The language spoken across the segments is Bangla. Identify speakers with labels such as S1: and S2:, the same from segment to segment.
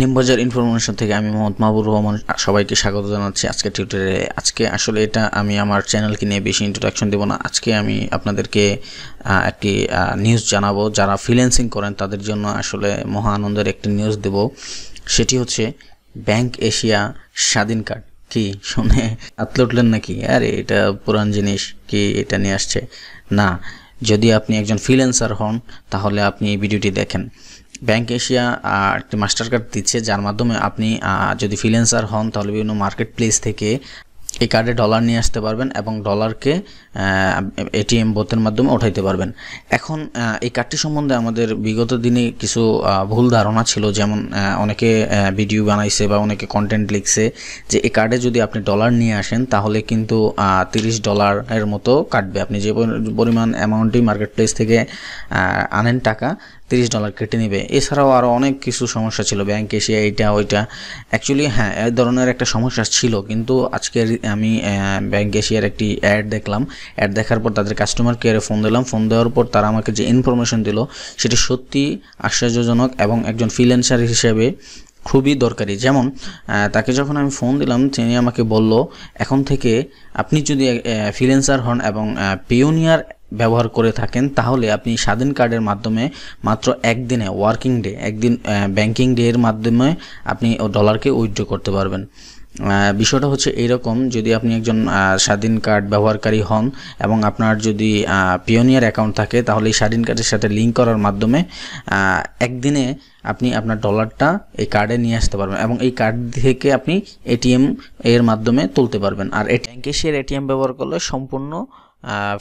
S1: নিমবাজার ইনফরমেশন থেকে আমি মোহাম্মদ মাহবুর রহমান সবাইকে স্বাগত জানাচ্ছি আজকে টিউটোরিয়ালে আজকে আসলে এটা আমি আমার চ্যানেলকে নিয়ে বেশি ইন্ট্রোডাকশন দেবো না আজকে আমি আপনাদেরকে একটি নিউজ জানাবো যারা ফ্রিল্যান্সিং করেন তাদের জন্য আসলে মহা আনন্দের একটি নিউজ দেব সেটি হচ্ছে ব্যাংক এশিয়া স্বাধীন কার্ড কি শুনে আতলে উঠলেন নাকি আরে এটা পুরান জিনিস কি এটা নিয়ে আসছে না যদি আপনি একজন ফ্রিল্যান্সার হন তাহলে আপনি এই ভিডিওটি দেখেন ব্যাংক এশিয়া একটি মাস্টার কার্ড দিচ্ছে যার মাধ্যমে আপনি যদি ফ্রিল্যান্সার হন তাহলে বিভিন্ন মার্কেট প্লেস থেকে এই কার্ডে ডলার নিয়ে আসতে পারবেন এবং ডলারকে এটিএম বোতের মাধ্যমে উঠাইতে পারবেন এখন এই কার্ডটি সম্বন্ধে আমাদের বিগত দিনে কিছু ভুল ধারণা ছিল যেমন অনেকে ভিডিও বানাইছে বা অনেকে কন্টেন্ট লিখছে যে এই কার্ডে যদি আপনি ডলার নিয়ে আসেন তাহলে কিন্তু তিরিশ ডলারের মতো কাটবে আপনি যে পরিমাণ অ্যামাউন্টই মার্কেট প্লেস থেকে আনেন টাকা তিরিশ ডলার কেটে নেবে এছাড়াও আরও অনেক কিছু সমস্যা ছিল ব্যাংক এসে এইটা ওইটা অ্যাকচুয়ালি হ্যাঁ এ ধরনের একটা সমস্যা ছিল কিন্তু আজকে আমি ব্যাংক এশিয়ার একটি অ্যাড দেখলাম অ্যাড দেখার পর তাদের কাস্টমার কেয়ারে ফোন দিলাম ফোন দেওয়ার পর তারা আমাকে যে ইনফরমেশন দিল সেটি সত্যি আশ্চর্যজনক এবং একজন ফ্রিল্যান্সার হিসেবে খুবই দরকারি যেমন তাকে যখন আমি ফোন দিলাম তিনি আমাকে বলল এখন থেকে আপনি যদি ফ্রিল্যান্সার হন এবং পিওনিয়ার ব্যবহার করে থাকেন তাহলে আপনি স্বাধীন কার্ডের মাধ্যমে মাত্র একদিনে ওয়ার্কিং ডে একদিন ব্যাংকিং ডে এর মাধ্যমে আপনি ডলারকে উইথড্র করতে পারবেন বিষয়টা হচ্ছে এরকম যদি আপনি একজন স্বাধীন কার্ড ব্যবহারকারী হন এবং আপনার যদি পিওনিয়ার অ্যাকাউন্ট থাকে তাহলে এই স্বাধীন কার্ডের সাথে লিঙ্ক করার মাধ্যমে একদিনে আপনি আপনার ডলারটা এই কার্ডে নিয়ে আসতে পারবেন এবং এই কার্ড থেকে আপনি এটিএম এর মাধ্যমে তুলতে পারবেন আর ব্যাংকে এটিএম ব্যবহার করলে সম্পূর্ণ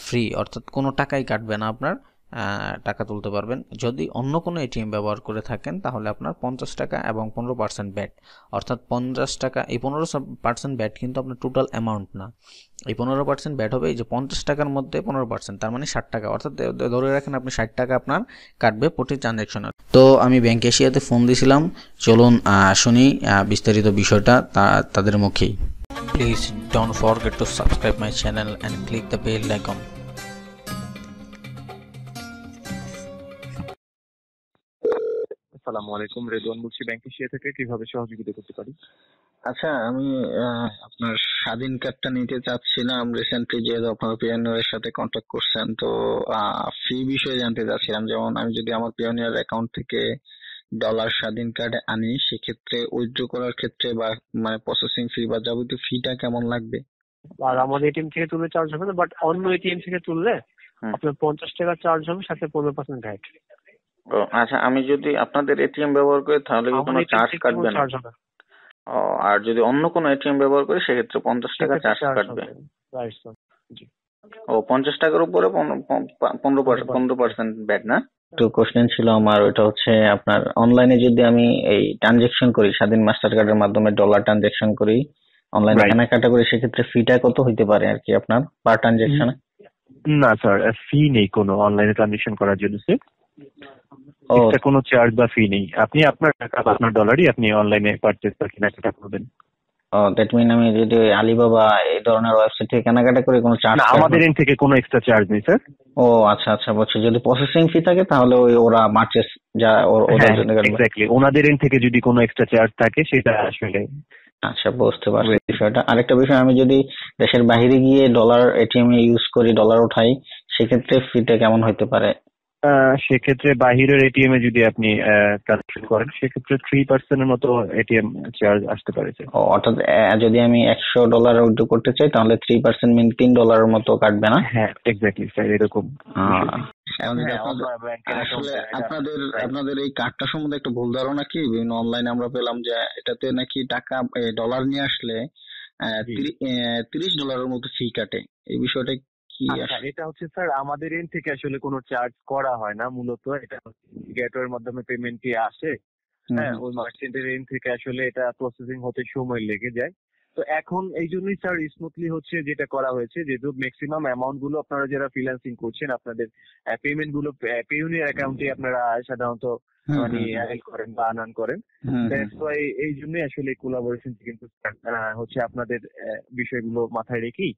S1: ফ্রি অর্থাৎ কোনো টাকাই কাটবে না আপনার টাকা তুলতে পারবেন যদি অন্য কোনো এটিএম ব্যবহার করে থাকেন তাহলে আপনার পঞ্চাশ টাকা এবং পনেরো পার্সেন্ট ব্যাট অর্থাৎ পঞ্চাশ টাকা এই পনেরো পার্সেন্ট ব্যাট কিন্তু আপনার টোটাল অ্যামাউন্ট না এই পনেরো পার্সেন্ট ব্যাট হবে এই যে পঞ্চাশ টাকার মধ্যে পনেরো পার্সেন্ট তার মানে ষাট টাকা অর্থাৎ ধরে রাখেন আপনি ষাট টাকা আপনার কাটবে প্রতি ট্রানজ্যাকশনে তো আমি ব্যাংক এশিয়াতে ফোন দিয়েছিলাম চলুন শুনি বিস্তারিত বিষয়টা তাদের মুখেই please don't forget to subscribe my channel and click the bell icon
S2: আসসালামু আলাইকুম রেদওয়ান বলছি ব্যাংকে শেয়ার থেকে কিভাবে সহযোগিতা করতে পারি
S3: আচ্ছা আমি আপনার স্বাধীন কার্ডটা নিতে চাচ্ছিলাম রিসেন্টলি যে আপনার পিওনিয়ারের সাথে কন্ট্যাক্ট করছেন তো ফি বিষয়ে জানতে চাচ্ছিলাম যেমন আমি যদি আমার পিওনিয়ার অ্যাকাউন্ট থেকে ডলার স্বাধীন কার্ডে আনি সেক্ষেত্রে উইথড্র করার ক্ষেত্রে বা মানে প্রসেসিং ফি বা যাবতীয় ফিটা কেমন লাগবে আর আমার এটিএম থেকে
S2: তুললে চার্জ হবে না বাট অন্য এটিএম থেকে তুললে
S3: আপনার পঞ্চাশ টাকা চার্জ
S2: হবে সাথে পনেরো পার্সেন্ট ভ্যাট
S3: ও আচ্ছা আমি যদি আপনাদের এটিএম ব্যবহার করি তাহলে কি কোনো চার্জ কাটবে না ও আর যদি অন্য কোনো এটিএম ব্যবহার করি সেক্ষেত্রে পঞ্চাশ টাকা চার্জ কাটবে ও পঞ্চাশ টাকার উপরে পনেরো পনেরো পার্সেন্ট ব্যাট না একটু কোশ্চেন ছিল আমার ওইটা হচ্ছে আপনার অনলাইনে যদি আমি এই ট্রানজেকশন করি স্বাধীন মাস্টার কার্ডের মাধ্যমে ডলার ট্রানজেকশন করি অনলাইনে কেনাকাটা করি সেক্ষেত্রে ফিটা কত হইতে পারে আর কি আপনার পার ট্রানজেকশনে না স্যার ফি নেই কোনো অনলাইনে ট্রানজেকশন করার জন্য স্যার এটা oh. কোনো চার্জ বা ফি নেই আপনি আপনার টাকা আপনার ডলারই আপনি অনলাইনে পারচেজ বা কেনাকাটা করবেন ও দ্যাট মিন আমি যদি আলিবাবা এই ধরনের ওয়েবসাইট থেকে কেনাকাটা করি কোনো চার্জ আমাদের এন্ড থেকে কোনো এক্সট্রা চার্জ নেই স্যার ও আচ্ছা আচ্ছা বলছি যদি প্রসেসিং ফি থাকে তাহলে ওই ওরা মার্চেস যা ওদের হ্যাঁ, জন্য এক্স্যাক্টলি ওনাদের এন্ড থেকে যদি কোনো এক্সট্রা চার্জ থাকে সেটা আসলে আচ্ছা বুঝতে পারছি বিষয়টা আরেকটা বিষয় আমি যদি দেশের বাইরে গিয়ে ডলার এটিএম এ ইউজ করি ডলার উঠাই সেক্ষেত্রে ফিটা কেমন হতে পারে সেক্ষেত্রে বাহিরের এটিএম এ যদি আপনি ট্রান্সফার করেন সেক্ষেত্রে থ্রি পার্সেন্টের মতো এটিএম চার্জ আসতে পারে অর্থাৎ যদি আমি একশো ডলার উইথড্র করতে চাই তাহলে থ্রি পার্সেন্ট মিন তিন ডলারের মতো কাটবে না হ্যাঁ এক্স্যাক্টলি স্যার এরকম হ্যাঁ, আপনাদের আপনাদের এই কার্ডটা সম্বন্ধে একটু ভুল ধারণা কি বিভিন্ন অনলাইনে আমরা পেলাম যে এটাতে নাকি টাকা ডলার নিয়ে আসলে তিরিশ ডলারের মতো ফি কাটে এই বিষয়টা কি আচ্ছা।
S2: এটা হচ্ছে স্যার আমাদের এন্ড থেকে আসলে কোনো চার্জ করা হয় না মূলত এটা গেটওয়ের মাধ্যমে পেমেন্টটি আসে হ্যাঁ ওই মার্চেন্টের এন্ড থেকে আসলে এটা প্রসেসিং হতে সময় লেগে যায় তো এখন এই জন্যই স্যার স্মুথলি হচ্ছে যেটা করা হয়েছে যেহেতু ম্যাক্সিমাম অ্যামাউন্ট গুলো আপনারা যারা ফ্রিল্যান্সিং করছেন আপনাদের পেমেন্ট গুলো পেউনিয়ার অ্যাকাউন্টে আপনারা সাধারণত মানে অ্যাড করেন বা আনান করেন দ্যাটস এই জন্যই আসলে কোলাবোরেশন কিন্তু হচ্ছে আপনাদের বিষয়গুলো মাথায় রেখেই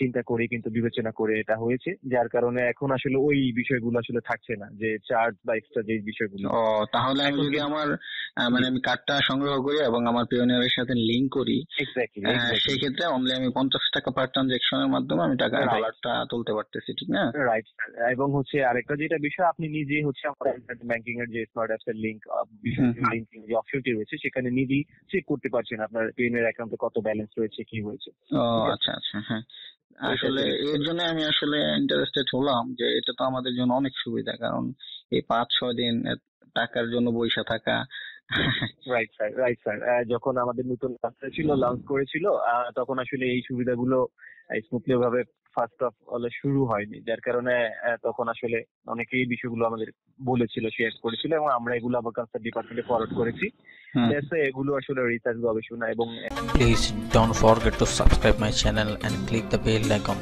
S2: চিন্তা করে কিন্তু বিবেচনা করে এটা হয়েছে যার কারণে এখন আসলে ওই বিষয়গুলো
S3: আসলে থাকছে না যে চার্জ বা এক্সট্রা যে বিষয়গুলো ও তাহলে আমি যদি আমার মানে আমি কার্ডটা সংগ্রহ করি এবং আমার এর সাথে লিংক করি সেই ক্ষেত্রে অনলি আমি পঞ্চাশ টাকা পার ট্রানজেকশনের মাধ্যমে আমি টাকা ডলারটা তুলতে পারতেছি ঠিক না রাইট এবং হচ্ছে আরেকটা
S2: যেটা বিষয় আপনি নিজে হচ্ছে আমার ইন্টারনেট ব্যাংকিং এর যে স্মার্ট অ্যাপস এর লিংক লিংকিং যে অপশনটি রয়েছে সেখানে নিজেই চেক করতে পারছেন আপনার পিওনিয়ার অ্যাকাউন্টে কত ব্যালেন্স রয়েছে কি হয়েছে ও আচ্ছা
S3: আচ্ছা হ্যাঁ আসলে এর জন্য আমি আসলে ইন্টারেস্টেড হলাম যে এটা তো আমাদের জন্য অনেক সুবিধা কারণ এই পাঁচ ছয় দিন টাকার জন্য বৈশা থাকা
S2: রাইট স্যার রাইট স্যার যখন আমাদের নতুন ছিল লঞ্চ করেছিল তখন আসলে এই সুবিধাগুলো স্মুথলি ভাবে ফার্স্ট অফ অল শুরু হয়নি যার কারণে তখন আসলে অনেকেই এই বিষয়গুলো আমাদের বলেছিল শেয়ার করেছিল এবং আমরা এগুলো আবার কনসার্ট ডিপার্টমেন্টে ফরওয়ার্ড করেছি এগুলো আসলে রিসার্চ গবেষণা এবং
S1: please don't forget to subscribe my channel and click the bell icon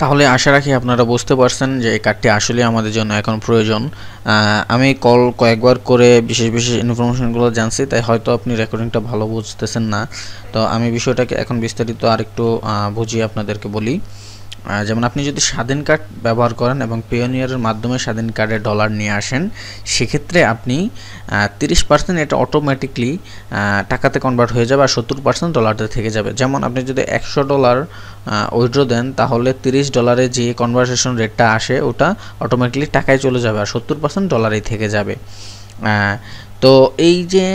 S1: তাহলে আশা রাখি আপনারা বুঝতে পারছেন যে এই কার্ডটি আসলে আমাদের জন্য এখন প্রয়োজন আমি কল কয়েকবার করে বিশেষ বিশেষ ইনফরমেশনগুলো জানছি তাই হয়তো আপনি রেকর্ডিংটা ভালো বুঝতেছেন না তো আমি বিষয়টাকে এখন বিস্তারিত আরেকটু বুঝিয়ে আপনাদেরকে বলি যেমন আপনি যদি স্বাধীন কার্ড ব্যবহার করেন এবং পেওনিয়ারের মাধ্যমে স্বাধীন কার্ডে ডলার নিয়ে আসেন সেক্ষেত্রে আপনি তিরিশ পার্সেন্ট এটা অটোমেটিকলি টাকাতে কনভার্ট হয়ে যাবে আর সত্তর পার্সেন্ট ডলারতে থেকে যাবে যেমন আপনি যদি একশো ডলার উইড্রো দেন তাহলে তিরিশ ডলারে যে কনভারসেশন রেটটা আসে ওটা অটোমেটিকলি টাকায় চলে যাবে আর সত্তর পার্সেন্ট ডলারেই থেকে যাবে তো এই যে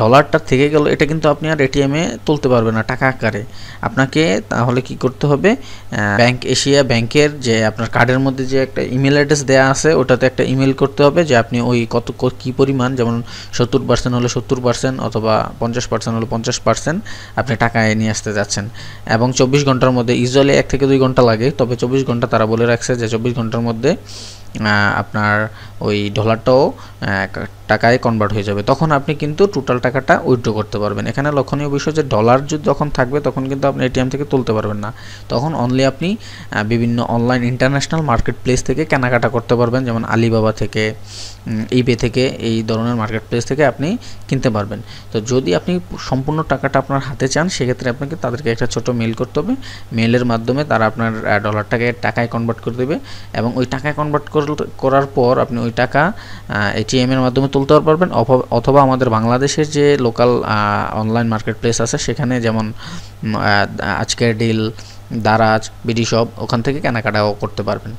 S1: ডলারটা থেকে গেল এটা কিন্তু আপনি আর এটিএমে তুলতে পারবেন না টাকা আকারে আপনাকে তাহলে কি করতে হবে ব্যাংক এশিয়া ব্যাংকের যে আপনার কার্ডের মধ্যে যে একটা ইমেল অ্যাড্রেস দেওয়া আছে ওটাতে একটা ইমেল করতে হবে যে আপনি ওই কত কী পরিমাণ যেমন সত্তর পার্সেন্ট হলে সত্তর পার্সেন্ট অথবা পঞ্চাশ পার্সেন্ট হলে পঞ্চাশ পার্সেন্ট আপনি এ নিয়ে আসতে যাচ্ছেন এবং চব্বিশ ঘন্টার মধ্যে ইউজুয়ালি এক থেকে দুই ঘন্টা লাগে তবে চব্বিশ ঘন্টা তারা বলে রাখছে যে চব্বিশ ঘন্টার মধ্যে আপনার ওই ডলারটাও টাকায় কনভার্ট হয়ে যাবে তখন আপনি কিন্তু টোটাল টাকাটা উইথড্র করতে পারবেন এখানে লক্ষণীয় বিষয় যে ডলার যখন থাকবে তখন কিন্তু আপনি এটিএম থেকে তুলতে পারবেন না তখন অনলি আপনি বিভিন্ন অনলাইন ইন্টারন্যাশনাল মার্কেট প্লেস থেকে কেনাকাটা করতে পারবেন যেমন আলিবাবা থেকে ইবে থেকে এই ধরনের মার্কেট প্লেস থেকে আপনি কিনতে পারবেন তো যদি আপনি সম্পূর্ণ টাকাটা আপনার হাতে চান সেক্ষেত্রে আপনাকে তাদেরকে একটা ছোট মেল করতে হবে মেলের মাধ্যমে তারা আপনার ডলারটাকে টাকায় কনভার্ট করে দেবে এবং ওই টাকায় কনভার্ট করার পর আপনি ওই টাকা এটিএমের মাধ্যমে তুলতে পারবেন অথবা আমাদের বাংলাদেশের যে লোকাল অনলাইন মার্কেট প্লেস আছে সেখানে যেমন আজকের ডিল দারাজ বিডি সব ওখান থেকে কেনাকাটাও করতে পারবেন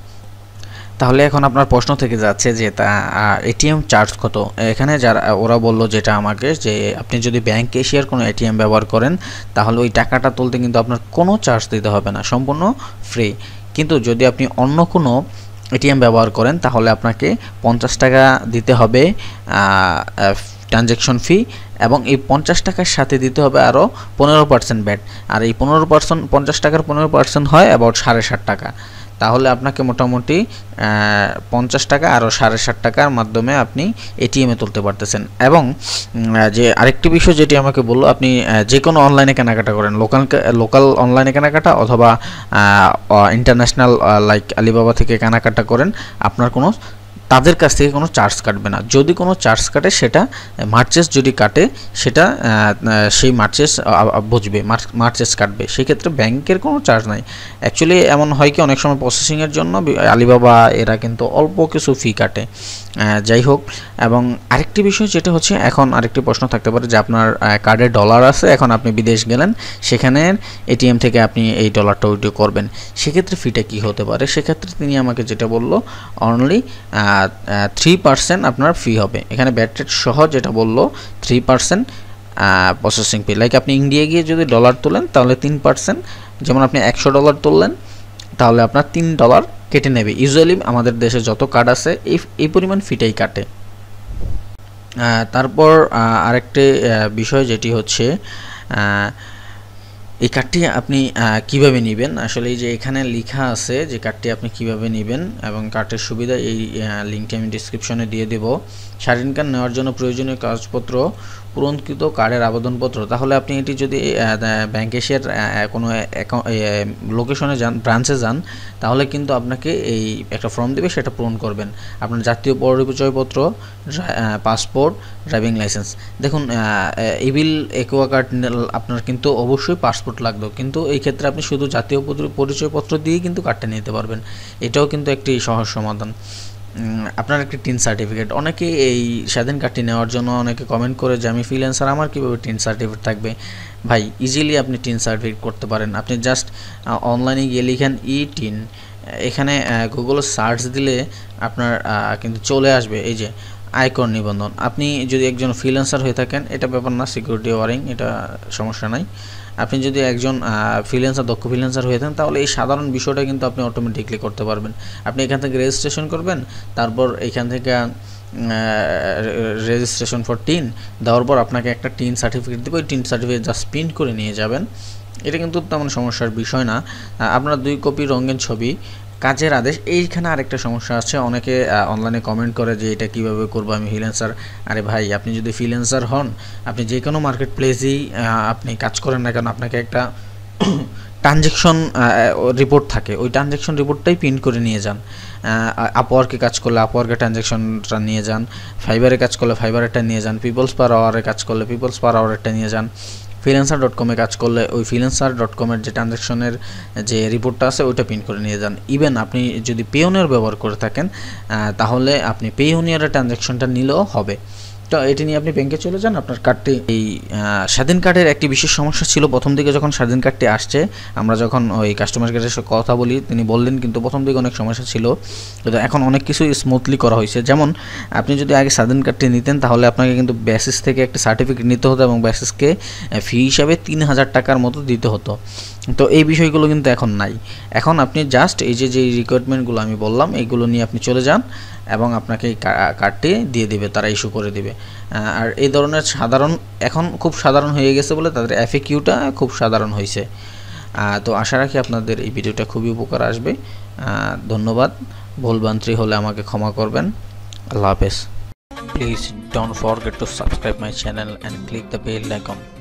S1: তাহলে এখন আপনার প্রশ্ন থেকে যাচ্ছে যে তা এটিএম চার্জ কত এখানে যারা ওরা বলল যেটা আমাকে যে আপনি যদি ব্যাংক এশিয়ার কোনো এটিএম ব্যবহার করেন তাহলে ওই টাকাটা তুলতে কিন্তু আপনার কোনো চার্জ দিতে হবে না সম্পূর্ণ ফ্রি কিন্তু যদি আপনি অন্য কোনো এটিএম ব্যবহার করেন তাহলে আপনাকে পঞ্চাশ টাকা দিতে হবে ট্রানজ্যাকশন ফি এবং এই পঞ্চাশ টাকার সাথে দিতে হবে আরও পনেরো পার্সেন্ট ব্যাট আর এই পনেরো পার্সেন্ট পঞ্চাশ টাকার পনেরো পার্সেন্ট হয় অ্যাবাউট সাড়ে ষাট টাকা তাহলে আপনাকে মোটামুটি পঞ্চাশ টাকা আরও সাড়ে ষাট টাকার মাধ্যমে আপনি এটিএমে তুলতে পারতেছেন এবং যে আরেকটি বিষয় যেটি আমাকে বললো আপনি যে কোনো অনলাইনে কেনাকাটা করেন লোকাল লোকাল অনলাইনে কেনাকাটা অথবা ইন্টারন্যাশনাল লাইক আলিবাবা থেকে কেনাকাটা করেন আপনার কোনো তাদের কাছ থেকে কোনো চার্জ কাটবে না যদি কোনো চার্জ কাটে সেটা মার্চেস যদি কাটে সেটা সেই মার্চেস বুঝবে মার্চেস কাটবে সেক্ষেত্রে ব্যাংকের কোনো চার্জ নাই অ্যাকচুয়ালি এমন হয় কি অনেক সময় প্রসেসিংয়ের জন্য আলিবাবা এরা কিন্তু অল্প কিছু ফি কাটে যাই হোক এবং আরেকটি বিষয় যেটা হচ্ছে এখন আরেকটি প্রশ্ন থাকতে পারে যে আপনার কার্ডে ডলার আছে এখন আপনি বিদেশ গেলেন সেখানে এটিএম থেকে আপনি এই ডলারটা উইড্রো করবেন সেক্ষেত্রে ফিটা কি হতে পারে সেক্ষেত্রে তিনি আমাকে যেটা বলল অনলি থ্রি পার্সেন্ট আপনার ফি হবে এখানে ব্যাট সহ যেটা বললো three percent processing fee like আপনি ইন্ডিয়া গিয়ে যদি ডলার তোলেন তাহলে তিন পার্সেন্ট যেমন আপনি একশো ডলার তুললেন তাহলে আপনার তিন ডলার কেটে নেবে ইউজুয়ালি আমাদের দেশে যত কার্ড আছে এই এই পরিমাণ ফিটাই কাটে তারপর আরেকটি বিষয় যেটি হচ্ছে এই কার্ডটি আপনি কিভাবে নেবেন আসলে এই যে এখানে লেখা আছে যে কার্ডটি আপনি কিভাবে নেবেন এবং কার্ডের সুবিধা এই লিঙ্কটি আমি ডিসক্রিপশনে দিয়ে দেব স্বাধীন কার্ড নেওয়ার জন্য প্রয়োজনীয় কাগজপত্র পূরণকৃত কার্ডের আবেদনপত্র তাহলে আপনি এটি যদি ব্যাংকে এশিয়ার কোনো লোকেশনে যান ব্রাঞ্চে যান তাহলে কিন্তু আপনাকে এই একটা ফর্ম দেবে সেটা পূরণ করবেন আপনার জাতীয় পরিচয়পত্র পাসপোর্ট ড্রাইভিং লাইসেন্স দেখুন ইবিল একুয়া কার্ড আপনার কিন্তু অবশ্যই পাসপোর্ট লাগতো কিন্তু এই ক্ষেত্রে আপনি শুধু জাতীয় পরিচয়পত্র দিয়েই কিন্তু কার্ডটা নিতে পারবেন এটাও কিন্তু একটি সহজ সমাধান আপনার একটি টিন সার্টিফিকেট অনেকেই এই স্বাধীন কার্ডটি নেওয়ার জন্য অনেকে কমেন্ট করে যে আমি ফ্রিল্যান্সার আমার কীভাবে টিন সার্টিফিকেট থাকবে ভাই ইজিলি আপনি টিন সার্টিফিকেট করতে পারেন আপনি জাস্ট অনলাইনে গিয়ে লিখেন ই টিন এখানে গুগল সার্চ দিলে আপনার কিন্তু চলে আসবে এই যে আয়কর নিবন্ধন আপনি যদি একজন ফ্রিল্যান্সার হয়ে থাকেন এটা ব্যাপার না সিকিউরিটি ওয়ারিং এটা সমস্যা নাই আপনি যদি একজন ফ্রিল্যান্সার দক্ষ ফ্রিল্যান্সার হয়ে থাকেন তাহলে এই সাধারণ বিষয়টা কিন্তু আপনি অটোমেটিকলি করতে পারবেন আপনি এখান থেকে রেজিস্ট্রেশন করবেন তারপর এখান থেকে রেজিস্ট্রেশন ফর টিন দেওয়ার পর আপনাকে একটা টিন সার্টিফিকেট দেবে ওই টিন সার্টিফিকেট জাস্ট প্রিন্ট করে নিয়ে যাবেন এটা কিন্তু তেমন সমস্যার বিষয় না আপনার দুই কপি রঙের ছবি কাজের আদেশ এইখানে আরেকটা সমস্যা আছে অনেকে অনলাইনে কমেন্ট করে যে এটা কিভাবে করবো আমি ফ্রিল্যান্সার আরে ভাই আপনি যদি ফ্রিল্যান্সার হন আপনি যে কোনো মার্কেট প্লেসেই আপনি কাজ করেন না কেন আপনাকে একটা ট্রানজেকশন রিপোর্ট থাকে ওই ট্রানজেকশন রিপোর্টটাই প্রিন্ট করে নিয়ে যান আপওয়ার্কে কাজ করলে আপওয়ার্কে ট্রানজেকশনটা নিয়ে যান ফাইবারে কাজ করলে ফাইবারেরটা নিয়ে যান পিপলস পার আওয়ারে কাজ করলে পিপলস পার আওয়ারেরটা নিয়ে যান ফ্রিল্যান্সার ডট কমে কাজ করলে ওই ফ্রিল্যান্সার ডট কমের যে ট্রানজ্যাকশনের যে রিপোর্টটা আছে ওইটা প্রিন্ট করে নিয়ে যান ইভেন আপনি যদি পেওনিয়ার ব্যবহার করে থাকেন তাহলে আপনি পেওনিয়ারের ট্রানজ্যাকশনটা নিলেও হবে এটি নিয়ে আপনি ব্যাংকে চলে যান আপনার কার্ডটি এই স্বাধীন কার্ডের একটি বিশেষ সমস্যা ছিল প্রথম দিকে যখন স্বাধীন কার্ডটি আসছে আমরা যখন ওই কাস্টমার কেয়ারের সাথে কথা বলি তিনি বললেন কিন্তু প্রথম দিকে অনেক সমস্যা ছিল কিন্তু এখন অনেক কিছু স্মুথলি করা হয়েছে যেমন আপনি যদি আগে স্বাধীন কার্ডটি নিতেন তাহলে আপনাকে কিন্তু ব্যাসিস থেকে একটি সার্টিফিকেট নিতে হতো এবং ব্যাসিসকে ফি হিসাবে তিন হাজার টাকার মতো দিতে হতো তো এই বিষয়গুলো কিন্তু এখন নাই এখন আপনি জাস্ট এই যে যে রিকোয়ারমেন্টগুলো আমি বললাম এইগুলো নিয়ে আপনি চলে যান এবং আপনাকে এই কার্ডটি দিয়ে দিবে তারা ইস্যু করে দিবে আর এই ধরনের সাধারণ এখন খুব সাধারণ হয়ে গেছে বলে তাদের এফএকিউটা খুব সাধারণ হয়েছে তো আশা রাখি আপনাদের এই ভিডিওটা খুবই উপকার আসবে ধন্যবাদ ভুলবান্ত্রী হলে আমাকে ক্ষমা করবেন আল্লাহ হাফেজ please don't forget to subscribe my channel and click the bell icon